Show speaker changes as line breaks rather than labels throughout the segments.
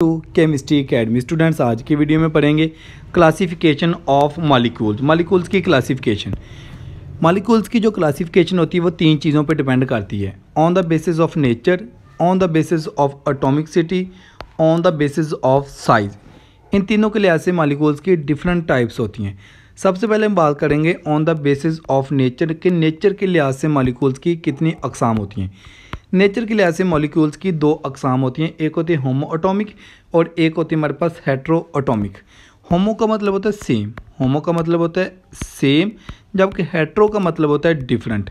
to chemistry academy students आज की video में पढ़ेंगे क्लासिफिकेशन ऑफ मालिक्यूल्स मालिक्यूल्स की क्लासिफिकेशन मालिक्यूल्स की जो क्लासिफिकेशन होती है वो तीन चीज़ों पर डिपेंड करती है on the basis of nature on the basis of atomicity on the basis of size इन तीनों के लिहाज से मालिक्यूल्स की डिफरेंट टाइप्स होती हैं सबसे पहले हम बात करेंगे on the basis of nature के नेचर के लिहाज से मालिक्यूल्स की कितनी अकसाम होती हैं नेचर के लिए ऐसे मॉलिक्यूल्स की दो अकसाम होती हैं एक होती है होमो ऑटोमिक और एक होती है हमारे पास ऑटोमिक होमो का मतलब होता है सेम होमो का मतलब होता है सेम जबकि हेट्रो का मतलब होता है डिफरेंट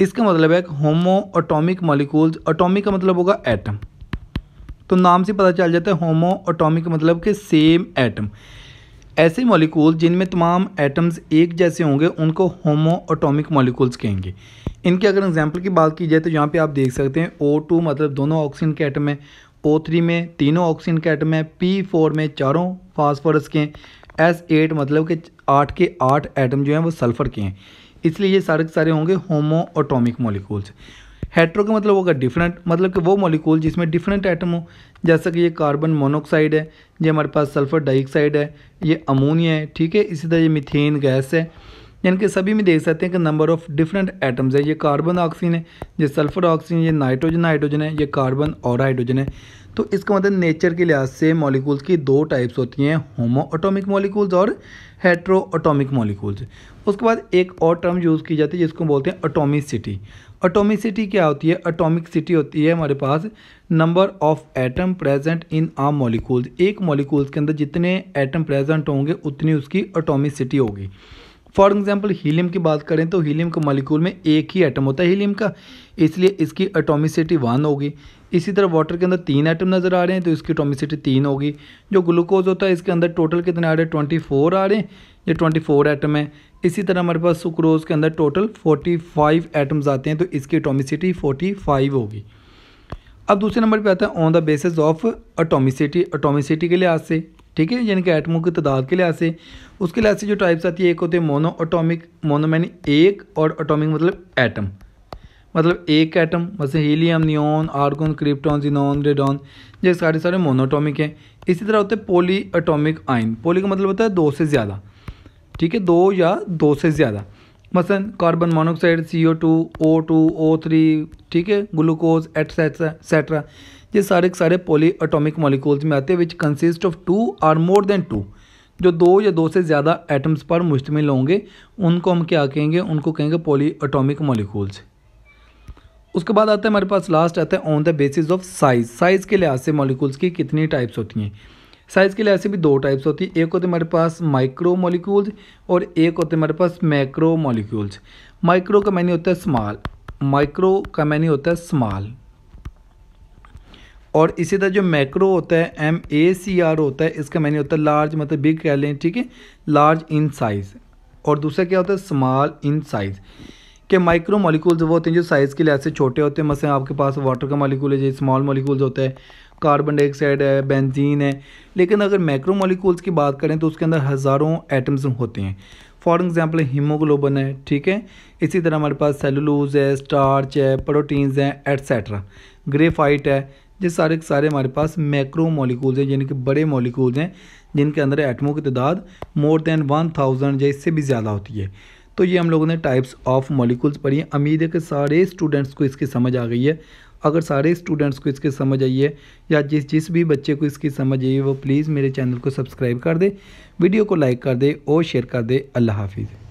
इसका मतलब है होमो ऑटोमिक मॉलिक्यूल्स ऑटोमिक का मतलब होगा एटम तो नाम से पता चल जाता है होमो ऑटोमिक मतलब कि सेम एटम ऐसे मॉलिक्यूल जिनमें तमाम एटम्स एक जैसे होंगे उनको होमो ऑटोमिक मॉलिक्यूल्स कहेंगे इनके अगर एग्जाम्पल की बात की जाए तो यहाँ पे आप देख सकते हैं ओ टू मतलब दोनों ऑक्सीजन के एटम है ओ थ्री में तीनों ऑक्सीजन के एटम है पी फोर में चारों फास्फोरस के हैं एस एट मतलब के आठ के आठ एटम जो हैं वो सल्फ़र के हैं इसलिए ये सारे के सारे होंगे होमो ऑटोमिक मोलिकूल्स हेट्रो का मतलब होगा डिफरेंट मतलब कि वो मॉलिकूल जिसमें डिफरेंट एटम हो जैसा कि ये कार्बन मोनोक्साइड है ये हमारे पास सल्फ़र डाइऑक्साइड है ये अमोनिया है ठीक है इसी तरह ये मिथेन गैस है यानी कि सभी में देख सकते हैं कि नंबर ऑफ डिफरेंट एटम्स है ये कार्बन ऑक्सीजन है ये सल्फर ऑक्सीजन ये नाइट्रोजन हाइड्रोजन है ये कार्बन और हाइड्रोजन है तो इसका मतलब नेचर के लिहाज से मॉलिकूल्स की दो टाइप्स होती हैं होमो ऑटोमिक मॉलिकूल्स और हेट्रो ऑटोमिक मॉलिकूल्स उसके बाद एक और टर्म यूज़ की जाती है जिसको बोलते हैं ऑटोमिसिटी ऑटोमिसिटी क्या होती है ऑटोमिक सिटी होती है हमारे पास number of atom present in a molecules एक मॉलिकूल्स के अंदर जितने एटम प्रेजेंट होंगे उतनी उसकी ऑटोमिसिटी होगी फॉर एग्जाम्पल हीलियम की बात करें तो हीलियम के मालिक्यूल में एक ही एटम होता है हीलियम का इसलिए इसकी एटोमिसिटी वन होगी इसी तरह वाटर के अंदर तीन एटम नज़र आ रहे हैं तो इसकी एटोमिसिटी तीन होगी जो ग्लूकोज होता है इसके अंदर टोटल कितने आ रहे हैं ट्वेंटी फोर आ रहे हैं ये ट्वेंटी फोर आइटम है इसी तरह हमारे पास सुक्रोज के अंदर टोटल फोर्टी फाइव एटम्स आते हैं तो इसकी एटोमिसिटी फोर्टी फाइव होगी अब दूसरे नंबर पर आता है on the basis of atomicity atomicity के लिहाज से ठीक है यानी कि एटमों की तादाद के लिहाज से उसके लिहाज से जो टाइप्स आती है एक होते हैं मोनो ऑटोमिक मोनो मैनी एक और ऑटोमिक मतलब एटम मतलब एक एटम वैसे helium neon argon krypton xenon radon ये सारे सारे मोनोटोमिक हैं इसी तरह होते हैं पोली ऑटोमिक आइन पोली का मतलब होता है दो से ज़्यादा ठीक है दो या दो से ज़्यादा मसलन carbon monoxide C O two O two O three ठीक है ग्लूकोज एटसेट्रा ये सारे के सारे पोली अटोमिक मॉलिक्यूल्स में आते हैं which consist of two or more than two जो दो या दो से ज़्यादा एटम्स पर मुश्तमिल होंगे उनको हम क्या कहेंगे उनको कहेंगे पोली अटोमिक मोलिकोल्स उसके बाद आता है हमारे पास लास्ट आता है on the basis of size size के लिहाज से मॉलिक्यूल्स की कितनी टाइप्स होती हैं साइज़ के लिए ऐसे भी दो टाइप्स होती है एक होते हमारे पास माइक्रो मॉलिक्यूल्स और एक होते हमारे पास मैक्रो मॉलिक्यूल्स माइक्रो का मैनी होता है स्मॉल माइक्रो का मैनी होता है स्मॉल और इसी तरह जो मैक्रो होता है एम ए सी आर होता है इसका मैंने होता है लार्ज मतलब बिग कह लें ठीक है लार्ज इन साइज़ और दूसरा क्या होता है स्मॉल इन साइज़ के माइक्रो मॉलिक्यूल्स वो होते हैं जो साइज़ के लिहाज से छोटे होते हैं मसलन आपके पास वाटर का मॉलिक्यूल है जो स्मॉल मॉलिक्यूल्स होते हैं कार्बन डाइऑक्साइड है बेंजीन है लेकिन अगर मैक्रो मॉलिकूल्स की बात करें तो उसके अंदर हज़ारों एटम्स होते हैं फॉर एग्ज़ाम्पल हीमोग्लोबन है ठीक है इसी तरह हमारे पास सेलुलोज है स्टार्च है प्रोटीन्स हैं एट्सट्रा ग्रेफाइट है ये सारे के सारे हमारे पास मैक्रो मॉलिकूल्स हैं यानी कि बड़े मॉलिकूल्स हैं जिनके अंदर एटमों की तादाद मोर देन वन थाउजेंड या इससे भी ज़्यादा होती है तो ये हम लोगों ने टाइप्स ऑफ मॉलिकूल्स पढ़ी हैं उम्मीद है कि सारे स्टूडेंट्स को इसकी समझ आ गई है अगर सारे स्टूडेंट्स को इसकी समझ आई है या जिस जिस भी बच्चे को इसकी समझ आई है वो प्लीज़ मेरे चैनल को सब्सक्राइब कर दे वीडियो को लाइक कर दे और शेयर कर दे अल्लाह हाफिज़